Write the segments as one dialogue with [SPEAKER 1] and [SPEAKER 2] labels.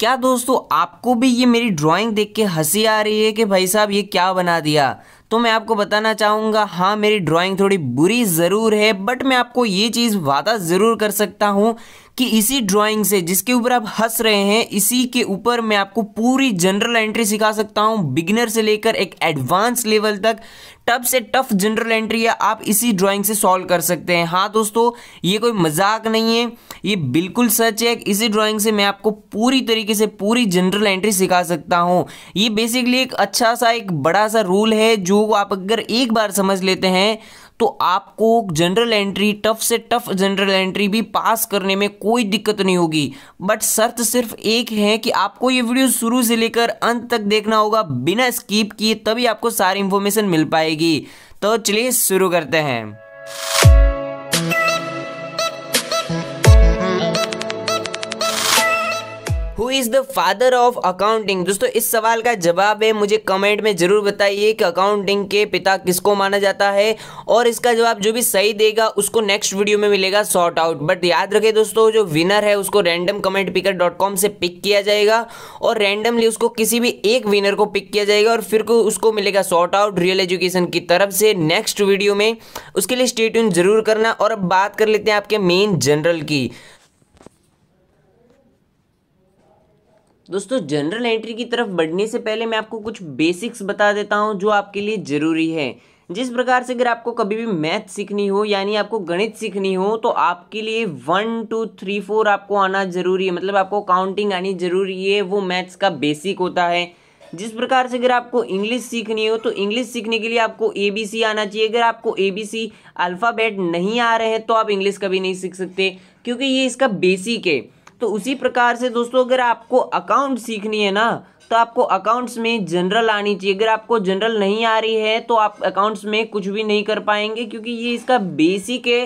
[SPEAKER 1] क्या दोस्तों आपको भी ये मेरी ड्राइंग देख के हंसी आ रही है कि भाई साहब ये क्या बना दिया तो मैं आपको बताना चाहूँगा हाँ मेरी ड्राइंग थोड़ी बुरी ज़रूर है बट मैं आपको ये चीज़ वादा ज़रूर कर सकता हूँ कि इसी ड्राइंग से जिसके ऊपर आप हंस रहे हैं इसी के ऊपर मैं आपको पूरी जनरल एंट्री सिखा सकता हूँ बिगिनर से लेकर एक एडवांस लेवल तक टफ से टफ जनरल एंट्री है आप इसी ड्राइंग से सॉल्व कर सकते हैं हाँ दोस्तों ये कोई मजाक नहीं है ये बिल्कुल सच है इसी ड्राइंग से मैं आपको पूरी तरीके से पूरी जनरल एंट्री सिखा सकता हूँ ये बेसिकली एक अच्छा सा एक बड़ा सा रूल है जो आप अगर एक बार समझ लेते हैं तो आपको जनरल एंट्री टफ से टफ जनरल एंट्री भी पास करने में कोई दिक्कत नहीं होगी बट शर्त सिर्फ एक है कि आपको ये वीडियो शुरू से लेकर अंत तक देखना होगा बिना स्कीप किए तभी आपको सारी इंफॉर्मेशन मिल पाएगी तो चलिए शुरू करते हैं who is the father of accounting दोस्तों इस सवाल का जवाब है मुझे कमेंट में ज़रूर बताइए कि अकाउंटिंग के पिता किसको माना जाता है और इसका जवाब जो भी सही देगा उसको नेक्स्ट वीडियो में मिलेगा शॉर्ट आउट बट याद रखे दोस्तों जो विनर है उसको random comment picker dot com से पिक किया जाएगा और रैंडमली उसको किसी भी एक विनर को पिक किया जाएगा और फिर को उसको मिलेगा शॉर्ट आउट रियल एजुकेशन की तरफ से नेक्स्ट वीडियो में उसके लिए स्टेट ज़रूर करना और अब बात कर लेते हैं आपके मेन जनरल की दोस्तों जनरल एंट्री की तरफ बढ़ने से पहले मैं आपको कुछ बेसिक्स बता देता हूँ जो आपके लिए ज़रूरी है जिस प्रकार से अगर आपको कभी भी मैथ सीखनी हो यानी आपको गणित सीखनी हो तो आपके लिए वन टू थ्री फोर आपको आना ज़रूरी है मतलब आपको काउंटिंग आनी ज़रूरी है वो मैथ्स का बेसिक होता है जिस प्रकार से अगर आपको इंग्लिश सीखनी हो तो इंग्लिश सीखने के लिए आपको ए बी सी आना चाहिए अगर आपको ए बी सी अल्फ़ाबेट नहीं आ रहे हैं तो आप इंग्लिश कभी नहीं सीख सकते क्योंकि ये इसका बेसिक है तो उसी प्रकार से दोस्तों अगर आपको अकाउंट सीखनी है ना तो आपको अकाउंट्स में जनरल आनी चाहिए अगर आपको जनरल नहीं आ रही है तो आप अकाउंट्स में कुछ भी नहीं कर पाएंगे क्योंकि ये इसका बेसिक है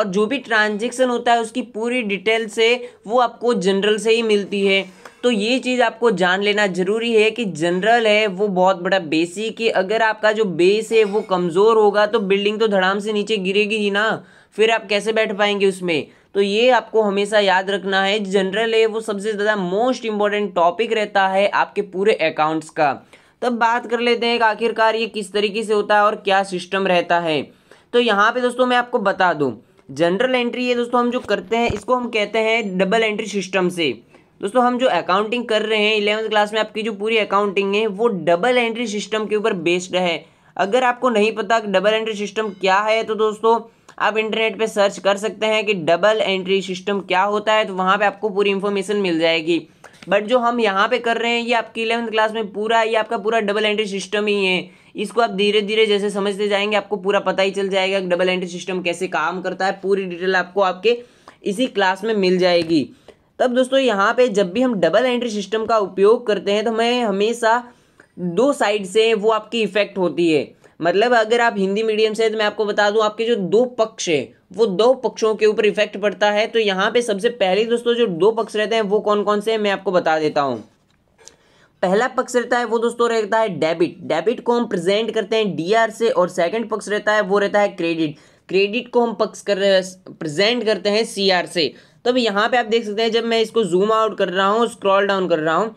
[SPEAKER 1] और जो भी ट्रांजेक्शन होता है उसकी पूरी डिटेल से वो आपको जनरल से ही मिलती है तो ये चीज़ आपको जान लेना ज़रूरी है कि जनरल है वो बहुत बड़ा बेसिक है अगर आपका जो बेस है वो कमज़ोर होगा तो बिल्डिंग तो धड़ाम से नीचे गिरेगी ही ना फिर आप कैसे बैठ पाएंगे उसमें तो ये आपको हमेशा याद रखना है जनरल है वो सबसे ज़्यादा मोस्ट इंपॉर्टेंट टॉपिक रहता है आपके पूरे अकाउंट्स का तब बात कर लेते हैं कि आखिरकार ये किस तरीके से होता है और क्या सिस्टम रहता है तो यहाँ पे दोस्तों मैं आपको बता दूँ जनरल एंट्री ये दोस्तों हम जो करते हैं इसको हम कहते हैं डबल एंट्री सिस्टम से दोस्तों हम जो अकाउंटिंग कर रहे हैं इलेवंथ क्लास में आपकी जो पूरी अकाउंटिंग है वो डबल एंट्री सिस्टम के ऊपर बेस्ड है अगर आपको नहीं पता डबल एंट्री सिस्टम क्या है तो दोस्तों आप इंटरनेट पे सर्च कर सकते हैं कि डबल एंट्री सिस्टम क्या होता है तो वहाँ पे आपको पूरी इन्फॉर्मेशन मिल जाएगी बट जो हम यहाँ पे कर रहे हैं ये आपकी इलेवंथ क्लास में पूरा ये आपका पूरा डबल एंट्री सिस्टम ही है इसको आप धीरे धीरे जैसे समझते जाएंगे आपको पूरा पता ही चल जाएगा कि डबल एंट्री सिस्टम कैसे काम करता है पूरी डिटेल आपको आपके इसी क्लास में मिल जाएगी तब दोस्तों यहाँ पे जब भी हम डबल एंट्री सिस्टम का उपयोग करते हैं तो हमें हमेशा दो साइड से वो आपकी इफेक्ट होती है मतलब अगर आप हिंदी मीडियम से तो मैं आपको बता दूं आपके जो दो पक्ष है वो दो पक्षों के ऊपर इफेक्ट पड़ता है तो यहाँ पे सबसे पहले दोस्तों जो दो पक्ष रहते हैं वो कौन कौन से हैं मैं आपको बता देता हूँ पहला पक्ष रहता है वो दोस्तों रहता है डेबिट डेबिट को हम प्रेजेंट करते हैं डीआर से और सेकंड पक्ष रहता है वो रहता है क्रेडिट क्रेडिट को हम पक्ष कर प्रेजेंट करते हैं सीआर से तो अब यहाँ पे आप देख सकते हैं जब मैं इसको जूम आउट कर रहा हूँ स्क्रॉल डाउन कर रहा हूँ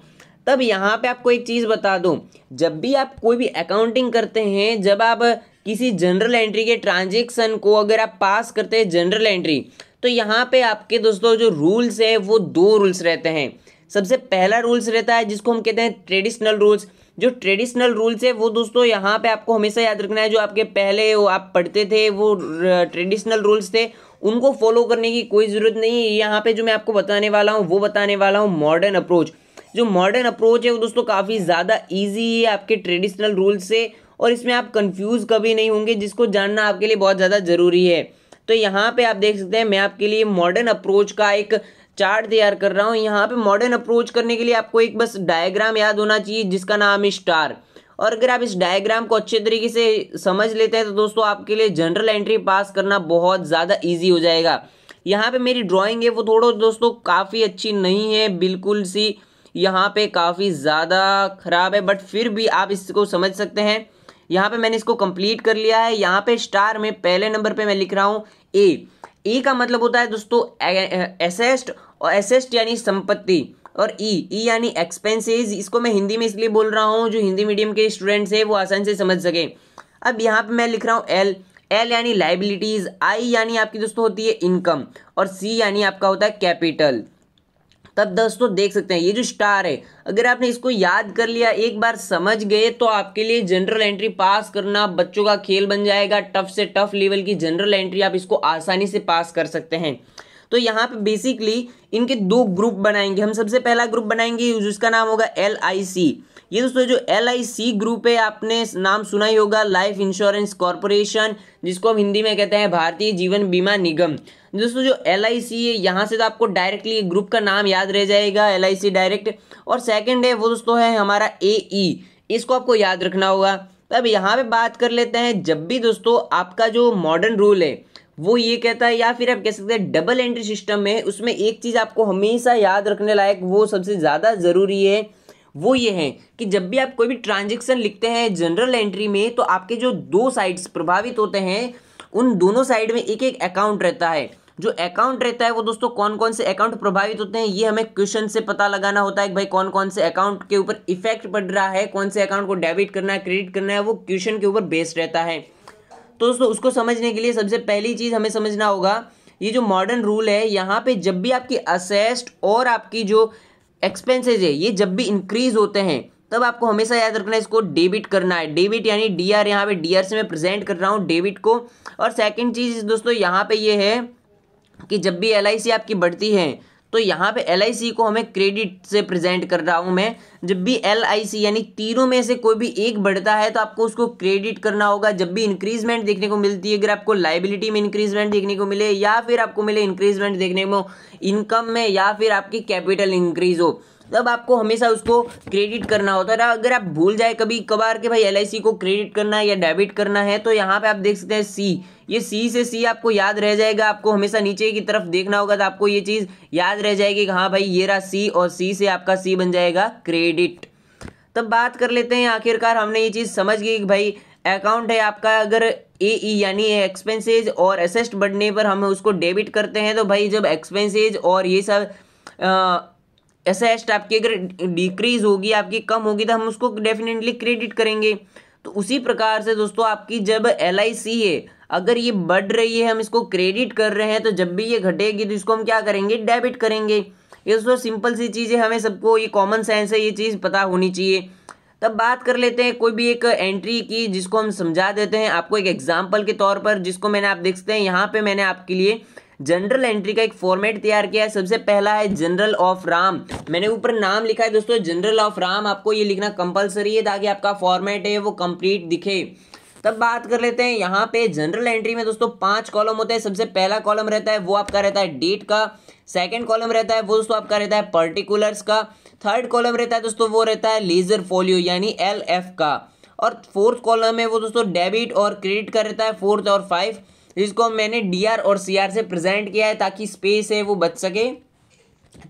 [SPEAKER 1] तब यहाँ पे आपको एक चीज़ बता दूँ जब भी आप कोई भी अकाउंटिंग करते हैं जब आप किसी जनरल एंट्री के ट्रांजेक्शन को अगर आप पास करते हैं जनरल एंट्री तो यहाँ पे आपके दोस्तों जो रूल्स हैं वो दो रूल्स रहते हैं सबसे पहला रूल्स रहता है जिसको हम कहते हैं ट्रेडिशनल रूल्स जो ट्रेडिशनल रूल्स है वो दोस्तों यहाँ पे आपको हमेशा याद रखना है जो आपके पहले वो आप पढ़ते थे वो ट्रेडिशनल रूल्स थे उनको फॉलो करने की कोई ज़रूरत नहीं है यहाँ पे जो मैं आपको बताने वाला हूँ वो बताने वाला हूँ मॉडर्न अप्रोच जो मॉडर्न अप्रोच है वो दोस्तों काफ़ी ज़्यादा ईजी है आपके ट्रेडिशनल रूल से और इसमें आप कंफ्यूज कभी नहीं होंगे जिसको जानना आपके लिए बहुत ज़्यादा ज़रूरी है तो यहाँ पे आप देख सकते हैं मैं आपके लिए मॉडर्न अप्रोच का एक चार्ट तैयार कर रहा हूँ यहाँ पे मॉडर्न अप्रोच करने के लिए आपको एक बस डायग्राम याद होना चाहिए जिसका नाम है स्टार और अगर आप इस डायग्राम को अच्छे तरीके से समझ लेते हैं तो दोस्तों आपके लिए जनरल एंट्री पास करना बहुत ज़्यादा ईजी हो जाएगा यहाँ पर मेरी ड्रॉइंग है वो थोड़ा दोस्तों काफ़ी अच्छी नहीं है बिल्कुल सी यहाँ पे काफ़ी ज़्यादा ख़राब है बट फिर भी आप इसको समझ सकते हैं यहाँ पे मैंने इसको कंप्लीट कर लिया है यहाँ पे स्टार में पहले नंबर पे मैं लिख रहा हूँ ए ए का मतलब होता है दोस्तों एसेस्ट और एसेस्ट यानी संपत्ति और ई e। ई e यानी एक्सपेंसेस इसको मैं हिंदी में इसलिए बोल रहा हूँ जो हिंदी मीडियम के स्टूडेंट्स हैं वो आसान से समझ सकें अब यहाँ पे मैं लिख रहा हूँ एल एल यानी लाइबिलिटीज़ आई यानी आपकी दोस्तों होती है इनकम और सी यानी आपका होता है कैपिटल तब दोस्तों देख सकते हैं ये जो स्टार है अगर आपने इसको याद कर लिया एक बार समझ गए तो आपके लिए जनरल एंट्री पास करना बच्चों का खेल बन जाएगा टफ से टफ लेवल की जनरल एंट्री आप इसको आसानी से पास कर सकते हैं तो यहाँ पे बेसिकली इनके दो ग्रुप बनाएंगे हम सबसे पहला ग्रुप बनाएंगे जिसका नाम होगा एल ये दोस्तों जो एल ग्रुप है आपने नाम सुना ही होगा लाइफ इंश्योरेंस कॉरपोरेशन जिसको हम हिंदी में कहते हैं भारतीय जीवन बीमा निगम दोस्तों जो एल आई सी है यहाँ से तो आपको डायरेक्टली ग्रुप का नाम याद रह जाएगा एल आई सी डायरेक्ट और सेकेंड है वो दोस्तों है हमारा ए ई e। इसको आपको याद रखना होगा तब यहाँ पे बात कर लेते हैं जब भी दोस्तों आपका जो मॉडर्न रूल है वो ये कहता है या फिर आप कह सकते हैं डबल एंट्री सिस्टम है उसमें एक चीज़ आपको हमेशा याद रखने लायक वो सबसे ज़्यादा ज़रूरी है वो ये है कि जब भी आप कोई भी ट्रांजेक्शन लिखते हैं जनरल एंट्री में तो आपके जो दो साइड्स प्रभावित होते हैं उन दोनों साइड में एक एक अकाउंट रहता है जो अकाउंट रहता है वो दोस्तों कौन कौन से अकाउंट प्रभावित होते हैं ये हमें क्वेश्चन से पता लगाना होता है कि भाई कौन कौन से अकाउंट के ऊपर इफेक्ट पड़ रहा है कौन से अकाउंट को डेबिट करना है क्रेडिट करना है वो क्वेश्चन के ऊपर बेस्ड रहता है तो दोस्तों उसको समझने के लिए सबसे पहली चीज़ हमें समझना होगा ये जो मॉडर्न रूल है यहाँ पे जब भी आपकी असेस्ड और आपकी जो एक्सपेंसेज है ये जब भी इंक्रीज होते हैं तब आपको हमेशा याद रखना है इसको डेबिट करना है डेबिट यानी डी आर यहाँ पे डी आर से मैं प्रेजेंट कर रहा हूँ डेबिट को और सेकेंड चीज़ दोस्तों यहाँ पे ये है कि जब भी एल आपकी बढ़ती है तो यहाँ पे एल को हमें क्रेडिट से प्रेजेंट कर रहा हूँ मैं जब भी एल यानी तीनों में से कोई भी एक बढ़ता है तो आपको उसको क्रेडिट करना होगा जब भी इंक्रीजमेंट देखने को मिलती है अगर आपको लाइबिलिटी में इंक्रीजमेंट देखने को मिले या फिर आपको मिले इंक्रीजमेंट देखने को इनकम में या फिर आपकी कैपिटल इंक्रीज हो तब आपको हमेशा उसको क्रेडिट करना होता है अगर आप भूल जाए कभी कभार के भाई एल को क्रेडिट करना है या डेबिट करना है तो यहाँ पे आप देख सकते हैं सी ये सी से सी आपको याद रह जाएगा आपको हमेशा नीचे की तरफ देखना होगा तो आपको ये चीज़ याद रह जाएगी कि हाँ भाई ये रहा सी और सी से आपका सी बन जाएगा क्रेडिट तब बात कर लेते हैं आखिरकार हमने ये चीज़ समझ गई कि भाई अकाउंट है आपका अगर ए ई e यानी एक्सपेंसेज और असेस्ट बढ़ने पर हम उसको डेबिट करते हैं तो भाई जब एक्सपेंसेज और ये सब एस एच टाइप की अगर डिक्रीज होगी आपकी कम होगी तो हम उसको डेफिनेटली क्रेडिट करेंगे तो उसी प्रकार से दोस्तों आपकी जब एल आई सी है अगर ये बढ़ रही है हम इसको क्रेडिट कर रहे हैं तो जब भी ये घटेगी तो इसको हम क्या करेंगे डेबिट करेंगे ये दोस्तों सिंपल सी चीज़ है हमें सबको ये कॉमन सेंस है ये चीज़ पता होनी चाहिए तब बात कर लेते हैं कोई भी एक एंट्री की जिसको हम समझा देते हैं आपको एक एग्जाम्पल के तौर पर जिसको मैंने आप देख सकते हैं यहाँ पर मैंने आपके लिए जनरल एंट्री का एक फॉर्मेट तैयार किया है सबसे पहला है जनरल ऑफ राम मैंने ऊपर नाम लिखा है दोस्तों जनरल ऑफ राम आपको ये लिखना कंपलसरी है ताकि आपका फॉर्मेट है वो कंप्लीट दिखे तब बात कर लेते हैं यहाँ पे जनरल एंट्री में दोस्तों पांच कॉलम होते हैं सबसे पहला कॉलम रहता है वो आपका रहता है डेट का सेकंड कॉलम रहता है वो दोस्तों आपका रहता है पर्टिकुलर्स का थर्ड कॉलम रहता है दोस्तों वो रहता है लेजर फोलियो यानी एल एफ का और फोर्थ कॉलम है वो दोस्तों डेबिट और क्रेडिट का रहता है फोर्थ और फाइव इसको मैंने डी और सी से प्रेजेंट किया है ताकि स्पेस है वो बच सके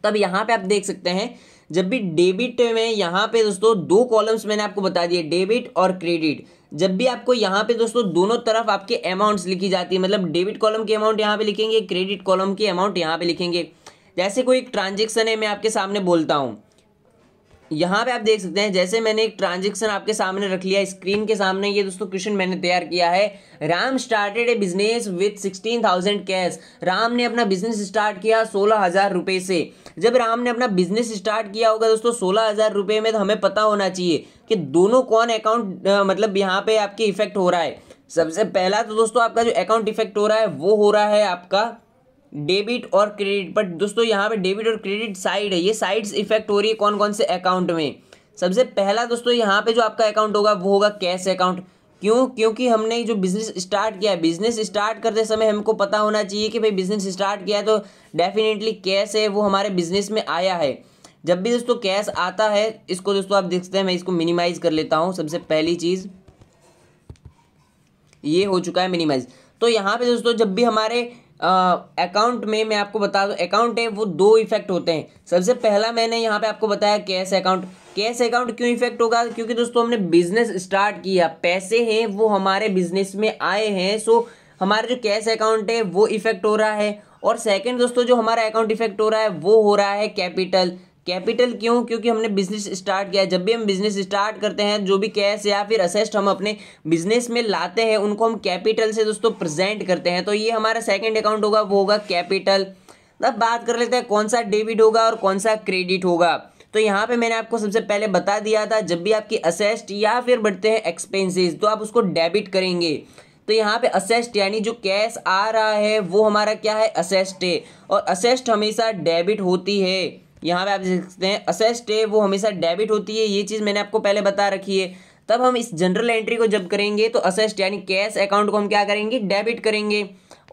[SPEAKER 1] तब यहाँ पे आप देख सकते हैं जब भी डेबिट में यहाँ पे दोस्तों दो कॉलम्स मैंने आपको बता दिए डेबिट और क्रेडिट जब भी आपको यहाँ पे दोस्तों दोनों तरफ आपके अमाउंट्स लिखी जाती है मतलब डेबिट कॉलम की अमाउंट यहाँ पे लिखेंगे क्रेडिट कॉलम की अमाउंट यहाँ पे लिखेंगे जैसे कोई एक ट्रांजेक्शन है मैं आपके सामने बोलता हूँ यहाँ पे आप देख सकते हैं जैसे मैंने एक ट्रांजेक्शन आपके सामने रख लिया स्क्रीन के सामने ये दोस्तों क्वेश्चन मैंने तैयार किया है Ram started a business with sixteen thousand cash Ram ने अपना बिजनेस स्टार्ट किया सोलह हजार रुपए से जब राम ने अपना बिजनेस स्टार्ट किया होगा दोस्तों सोलह हजार रुपए में तो हमें पता होना चाहिए कि दोनों कौन अकाउंट मतलब यहाँ पे आपके इफेक्ट हो रहा है सबसे पहला तो दोस्तों आपका जो अकाउंट इफेक्ट हो रहा है वो हो रहा है आपका डेबिट और क्रेडिट बट दोस्तों यहाँ पे डेबिट और क्रेडिट साइड है ये साइड्स इफेक्ट हो रही है कौन कौन से अकाउंट में सबसे पहला दोस्तों यहाँ पे जो आपका अकाउंट होगा वो होगा कैश अकाउंट क्यों क्योंकि हमने जो बिज़नेस स्टार्ट किया है बिज़नेस स्टार्ट करते समय हमको पता होना चाहिए कि भाई बिज़नेस स्टार्ट किया है तो डेफिनेटली कैश है वो हमारे बिज़नेस में आया है जब भी दोस्तों कैश आता है इसको दोस्तों आप देखते हैं मैं इसको मिनिमाइज़ कर लेता हूँ सबसे पहली चीज़ ये हो चुका है मिनिमाइज़ तो यहाँ पे दोस्तों जब भी हमारे अकाउंट में मैं आपको बता दूँ अकाउंट है वो दो इफेक्ट होते हैं सबसे पहला मैंने यहाँ पे आपको बताया कैश अकाउंट कैश अकाउंट क्यों इफेक्ट होगा क्योंकि दोस्तों हमने बिजनेस स्टार्ट किया पैसे हैं वो हमारे बिजनेस में आए हैं सो हमारा जो कैश अकाउंट है वो इफेक्ट हो रहा है और सेकेंड दोस्तों जो हमारा अकाउंट इफेक्ट हो रहा है वो हो रहा है कैपिटल कैपिटल क्यों क्योंकि हमने बिजनेस स्टार्ट किया है जब भी हम बिजनेस स्टार्ट करते हैं जो भी कैश या फिर असेस्ट हम अपने बिजनेस में लाते हैं उनको हम कैपिटल से दोस्तों प्रेजेंट करते हैं तो ये हमारा सेकेंड अकाउंट होगा वो होगा कैपिटल अब बात कर लेते हैं कौन सा डेबिट होगा और कौन सा क्रेडिट होगा तो यहाँ पे मैंने आपको सबसे पहले बता दिया था जब भी आपकी असेस्ट या फिर बढ़ते हैं एक्सपेंसेस तो आप उसको डेबिट करेंगे तो यहाँ पे असेस्ट यानी जो कैश आ रहा है वो हमारा क्या है असेस्ट है और असेस्ट हमेशा डेबिट होती है यहाँ पे आप देख सकते हैं असेस्ट है वो हमेशा डेबिट होती है ये चीज़ मैंने आपको पहले बता रखी है तब हम इस जनरल एंट्री को जब करेंगे तो असेस्ट यानी कैश अकाउंट को हम क्या करेंगे डेबिट करेंगे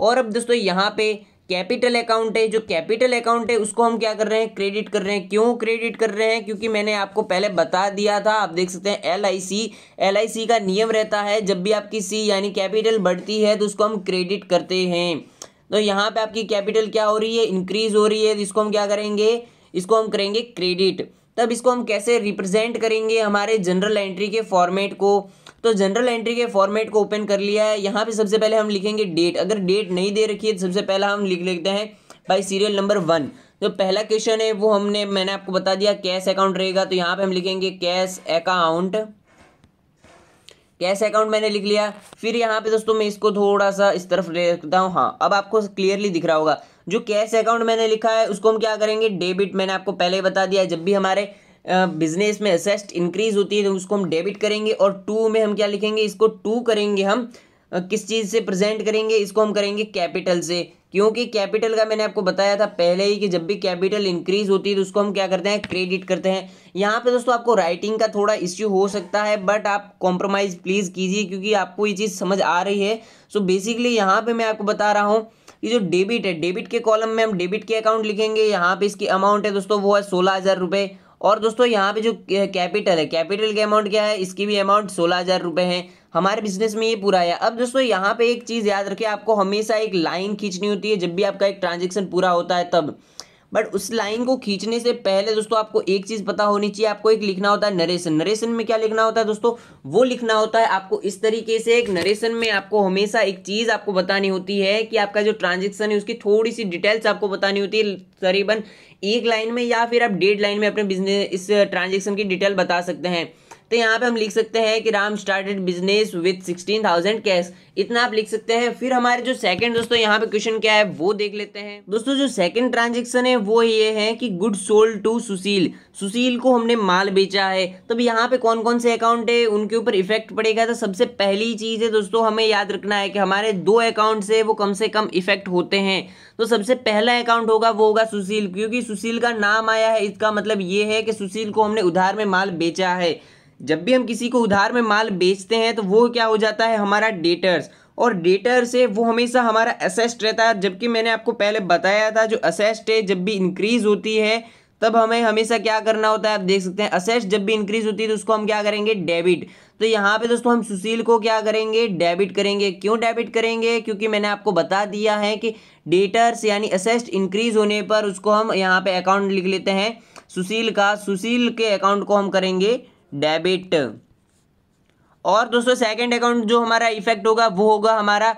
[SPEAKER 1] और अब दोस्तों यहाँ पे कैपिटल अकाउंट है जो कैपिटल अकाउंट है उसको हम क्या कर रहे हैं क्रेडिट कर रहे हैं क्यों क्रेडिट कर रहे हैं क्योंकि मैंने आपको पहले बता दिया था आप देख सकते हैं L I C L I सी का नियम रहता है जब भी आपकी सी यानी कैपिटल बढ़ती है तो उसको हम क्रेडिट करते हैं तो यहाँ पे आपकी कैपिटल क्या हो रही है इंक्रीज हो रही है तो इसको हम क्या करेंगे इसको हम करेंगे क्रेडिट तब इसको हम कैसे रिप्रेजेंट करेंगे हमारे जनरल एंट्री के फॉर्मेट को तो जनरल एंट्री के फॉर्मेट को ओपन कर लिया है यहाँ पे सबसे पहले हम लिखेंगे डेट अगर डेट नहीं दे रखी है तो सबसे पहला हम लिख लेते हैं बाई सीरियल नंबर वन जो पहला क्वेश्चन है वो हमने मैंने आपको बता दिया कैश अकाउंट रहेगा तो यहाँ पे हम लिखेंगे कैश अकाउंट कैश अकाउंट मैंने लिख लिया फिर यहाँ पे दोस्तों मैं इसको थोड़ा सा इस तरफ रखता हूँ हाँ अब आपको क्लियरली दिख रहा होगा जो कैश अकाउंट मैंने लिखा है उसको हम क्या करेंगे डेबिट मैंने आपको पहले ही बता दिया जब भी हमारे बिजनेस में असेस्ट इंक्रीज होती है तो उसको हम डेबिट करेंगे और टू में हम क्या लिखेंगे इसको टू करेंगे हम किस चीज़ से प्रेजेंट करेंगे इसको हम करेंगे कैपिटल से क्योंकि कैपिटल का मैंने आपको बताया था पहले ही कि जब भी कैपिटल इंक्रीज होती है तो उसको हम क्या करते हैं क्रेडिट करते हैं यहाँ पे दोस्तों आपको राइटिंग का थोड़ा इश्यू हो सकता है बट आप कॉम्प्रोमाइज़ प्लीज़ कीजिए क्योंकि आपको ये चीज़ समझ आ रही है सो बेसिकली यहाँ पर मैं आपको बता रहा हूँ ये जो डेबिट है डेबिट के कॉलम में हम डेबिट के अकाउंट लिखेंगे यहाँ पे इसकी अमाउंट है दोस्तों वो है सोलह हज़ार रुपये और दोस्तों यहाँ पे जो कैपिटल है कैपिटल के अमाउंट क्या है इसकी भी अमाउंट सोलह हज़ार रुपये है हमारे बिजनेस में ये पूरा है अब दोस्तों यहाँ पे एक चीज़ याद रखिए आपको हमेशा एक लाइन खींचनी होती है जब भी आपका एक ट्रांजेक्शन पूरा होता है तब बट उस लाइन को खींचने से पहले दोस्तों आपको एक चीज़ पता होनी चाहिए आपको एक लिखना होता है नरेशन नरेशन में क्या लिखना होता है दोस्तों वो लिखना होता है आपको इस तरीके से एक नरेशन में आपको हमेशा एक चीज़ आपको बतानी होती है कि आपका जो ट्रांजेक्शन है उसकी थोड़ी सी डिटेल्स आपको बतानी होती है करीबन एक लाइन में या फिर आप डेढ़ लाइन में अपने बिजनेस इस ट्रांजेक्शन की डिटेल बता सकते हैं तो यहाँ पे हम लिख सकते हैं कि Ram started business with sixteen thousand cash इतना आप लिख सकते हैं फिर हमारे जो सेकंड दोस्तों यहाँ पे क्वेश्चन क्या है वो देख लेते हैं दोस्तों जो सेकंड ट्रांजेक्शन है वो ये है कि good sold to Sushil Sushil को हमने माल बेचा है तब यहाँ पे कौन कौन से अकाउंट है उनके ऊपर इफेक्ट पड़ेगा तो सबसे पहली चीज़ है दोस्तों हमें याद रखना है कि हमारे दो अकाउंट से वो कम से कम इफेक्ट होते हैं तो सबसे पहला अकाउंट होगा वो होगा सुशील क्योंकि सुशील का नाम आया है इसका मतलब ये है कि सुशील को हमने उधार में माल बेचा है जब भी हम किसी को उधार में माल बेचते हैं तो वो क्या हो जाता है हमारा डेटर्स और डेटर से वो हमेशा हमारा असेस्ट रहता है जबकि मैंने आपको पहले बताया था जो असेस्ट है जब भी इंक्रीज होती है तब हमें हमेशा क्या करना होता है आप देख सकते हैं असेस्ट जब भी इंक्रीज होती है तो उसको हम क्या करेंगे डेबिट तो यहाँ पे दोस्तों हम सुशील को क्या करेंगे डेबिट करेंगे क्यों डेबिट करेंगे क्योंकि मैंने आपको बता दिया है कि डेटर्स यानी असेस्ट इंक्रीज होने पर उसको हम यहाँ पे अकाउंट लिख लेते हैं सुशील का सुशील के अकाउंट को हम करेंगे डेबिट और दोस्तों सेकंड अकाउंट जो हमारा इफेक्ट होगा वो होगा हमारा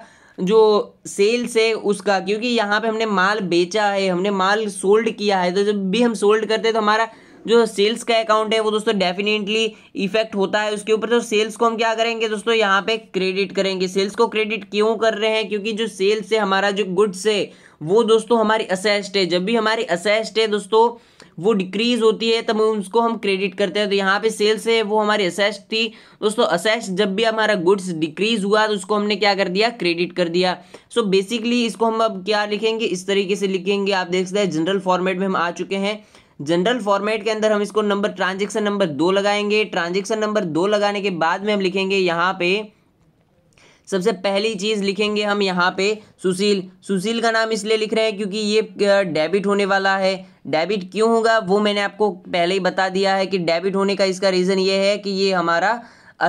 [SPEAKER 1] जो सेल्स है उसका क्योंकि यहाँ पे हमने माल बेचा है हमने माल सोल्ड किया है तो जब भी हम सोल्ड करते हैं तो हमारा जो सेल्स का अकाउंट है वो दोस्तों डेफिनेटली इफेक्ट होता है उसके ऊपर तो सेल्स को हम क्या करेंगे दोस्तों यहाँ पे क्रेडिट करेंगे सेल्स को क्रेडिट क्यों कर रहे हैं क्योंकि जो सेल्स है हमारा जो गुड्स है वो दोस्तों हमारी असेस्ट है जब भी हमारी असेस्ट है दोस्तों वो डिक्रीज होती है तब उसको हम क्रेडिट करते हैं तो यहाँ पे सेल्स है वो हमारी असेस्ट थी दोस्तों असेस्ट जब भी हमारा गुड्स डिक्रीज हुआ तो उसको हमने क्या कर दिया क्रेडिट कर दिया सो so बेसिकली इसको हम अब क्या लिखेंगे इस तरीके से लिखेंगे आप देख सकते हैं जनरल फॉर्मेट में हम आ चुके हैं जनरल फॉर्मेट के अंदर हम इसको नंबर ट्रांजेक्शन नंबर दो लगाएंगे ट्रांजेक्शन नंबर दो लगाने के बाद में हम लिखेंगे यहाँ पे सबसे पहली चीज़ लिखेंगे हम यहाँ पे सुशील सुशील का नाम इसलिए लिख रहे हैं क्योंकि ये डेबिट होने वाला है डेबिट क्यों होगा वो मैंने आपको पहले ही बता दिया है कि डेबिट होने का इसका रीज़न ये है कि ये हमारा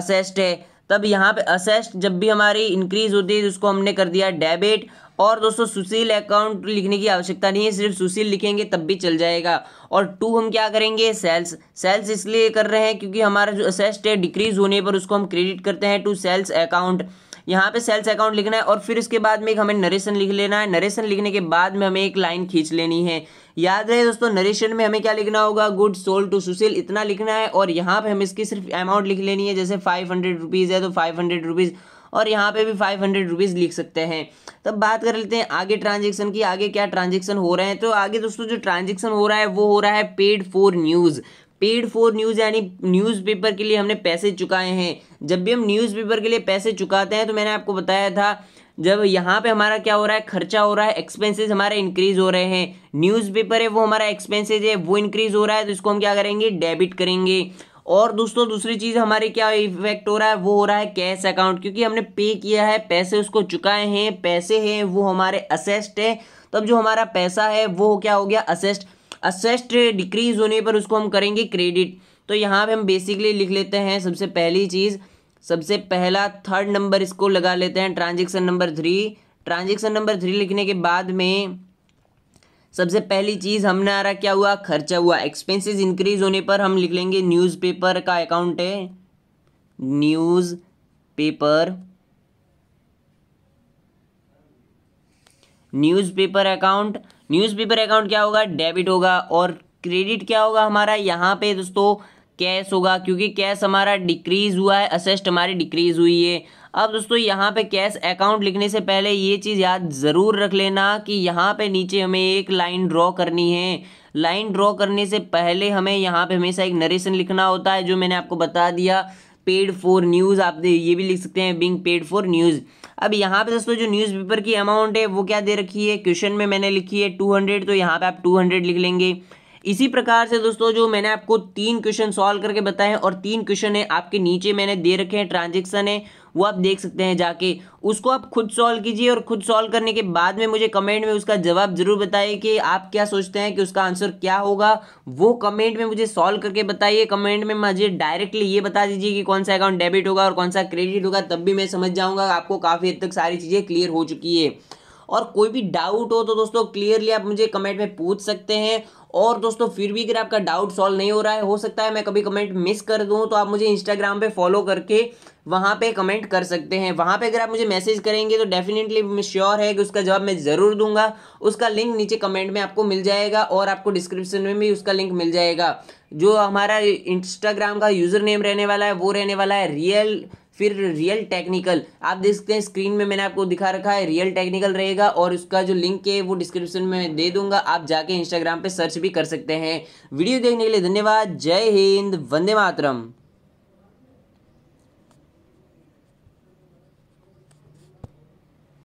[SPEAKER 1] असेस्ट है तब यहाँ पे असेस्ट जब भी हमारी इंक्रीज होती है तो उसको हमने कर दिया डेबिट और दोस्तों सुशील अकाउंट लिखने की आवश्यकता नहीं है सिर्फ सुशील लिखेंगे तब भी चल जाएगा और टू हम क्या करेंगे सेल्स सेल्स इसलिए कर रहे हैं क्योंकि हमारा जो असेस्ट है डिक्रीज होने पर उसको हम क्रेडिट करते हैं टू सेल्स अकाउंट यहाँ पे सेल्स अकाउंट लिखना है और फिर इसके बाद में एक हमें नरेशन लिख लेना है नरेशन लिखने के बाद में हमें एक लाइन खींच लेनी है याद रहे दोस्तों नरेशन में हमें क्या लिखना होगा गुड सोल टू सुशील इतना लिखना है और यहाँ पे हम इसकी सिर्फ अमाउंट लिख लेनी है जैसे फाइव हंड्रेड रुपीज़ है तो फाइव हंड्रेड रुपीज़ और यहाँ पे भी फाइव हंड्रेड रुपीज़ लिख सकते हैं तब बात कर लेते हैं आगे ट्रांजेक्शन की आगे क्या ट्रांजेक्शन हो रहे हैं तो आगे दोस्तों जो ट्रांजेक्शन हो रहा है वो हो रहा है paid for news paid for news यानी न्यूज़पेपर के लिए हमने पैसे चुकाए हैं जब भी हम न्यूज़पेपर के लिए पैसे चुकाते हैं तो मैंने आपको बताया था जब यहाँ पे हमारा क्या हो रहा है खर्चा हो रहा है एक्सपेंसेस हमारे इंक्रीज हो रहे हैं न्यूज़पेपर है वो हमारा एक्सपेंसेस है वो इंक्रीज हो रहा है तो इसको हम क्या करेंगे डेबिट करेंगे और दोस्तों दूसरी चीज़ हमारे क्या इफेक्ट हो रहा है वो हो रहा है कैश अकाउंट क्योंकि हमने पे किया है पैसे उसको चुकाए हैं पैसे हैं वो हमारे असेस्ट है तब जो हमारा पैसा है वो क्या हो गया असेस्ट असेस्ट डिक्रीज होने पर उसको हम करेंगे क्रेडिट तो यहाँ पे हम बेसिकली लिख लेते हैं सबसे पहली चीज़ सबसे पहला थर्ड नंबर इसको लगा लेते हैं transaction number three transaction number three लिखने के बाद में सबसे पहली चीज़ हमने आ रहा क्या हुआ खर्चा हुआ एक्सपेंसेस इंक्रीज होने पर हम लिख लेंगे न्यूज पेपर का अकाउंट है newspaper newspaper account newspaper account क्या होगा डेबिट होगा और क्रेडिट क्या होगा हमारा यहाँ पे दोस्तों कैश होगा क्योंकि कैश हमारा डिक्रीज हुआ है असेस्ट हमारी डिक्रीज हुई है अब दोस्तों यहाँ पे कैश अकाउंट लिखने से पहले ये चीज़ याद ज़रूर रख लेना कि यहाँ पे नीचे हमें एक लाइन ड्रॉ करनी है लाइन ड्रॉ करने से पहले हमें यहाँ पे हमेशा एक नरेशन लिखना होता है जो मैंने आपको बता दिया पेड फॉर न्यूज़ आप ये भी लिख सकते हैं बिंग पेड फॉर न्यूज़ अब यहाँ पे दोस्तों जो पेपर की अमाउंट है वो क्या दे रखी है क्वेश्चन में मैंने लिखी है टू हंड्रेड तो यहाँ पे आप टू हंड्रेड लिख लेंगे इसी प्रकार से दोस्तों जो मैंने आपको तीन क्वेश्चन सॉल्व करके बताए हैं और तीन क्वेश्चन है आपके नीचे मैंने दे रखे हैं ट्रांजेक्शन है वो आप देख सकते हैं जाके उसको आप खुद सॉल्व कीजिए और खुद सॉल्व करने के बाद में मुझे कमेंट में उसका जवाब जरूर बताइए कि आप क्या सोचते हैं कि उसका आंसर क्या होगा वो कमेंट में मुझे सॉल्व करके बताइए कमेंट में मुझे डायरेक्टली ये बता दीजिए कि कौन सा अकाउंट डेबिट होगा और कौन सा क्रेडिट होगा तब भी मैं समझ जाऊँगा आपको काफ़ी हद तक सारी चीज़ें क्लियर हो चुकी है और कोई भी डाउट हो तो दोस्तों क्लियरली आप मुझे कमेंट में पूछ सकते हैं और दोस्तों फिर भी अगर आपका डाउट सॉल्व नहीं हो रहा है हो सकता है मैं कभी कमेंट मिस कर दूं तो आप मुझे इंस्टाग्राम पे फॉलो करके वहाँ पे कमेंट कर सकते हैं वहाँ पे अगर आप मुझे मैसेज करेंगे तो डेफिनेटली श्योर है कि उसका जवाब मैं ज़रूर दूंगा उसका लिंक नीचे कमेंट में आपको मिल जाएगा और आपको डिस्क्रिप्शन में भी उसका लिंक मिल जाएगा जो हमारा इंस्टाग्राम का यूज़र नेम रहने वाला है वो रहने वाला है रियल फिर रियल टेक्निकल आप देख सकते हैं स्क्रीन में मैंने आपको दिखा रखा है रियल टेक्निकल रहेगा और उसका जो लिंक है वो डिस्क्रिप्शन में दे दूंगा आप जाके इंस्टाग्राम पर सर्च भी कर सकते हैं वीडियो देखने के लिए धन्यवाद जय हिंद वंदे मातरम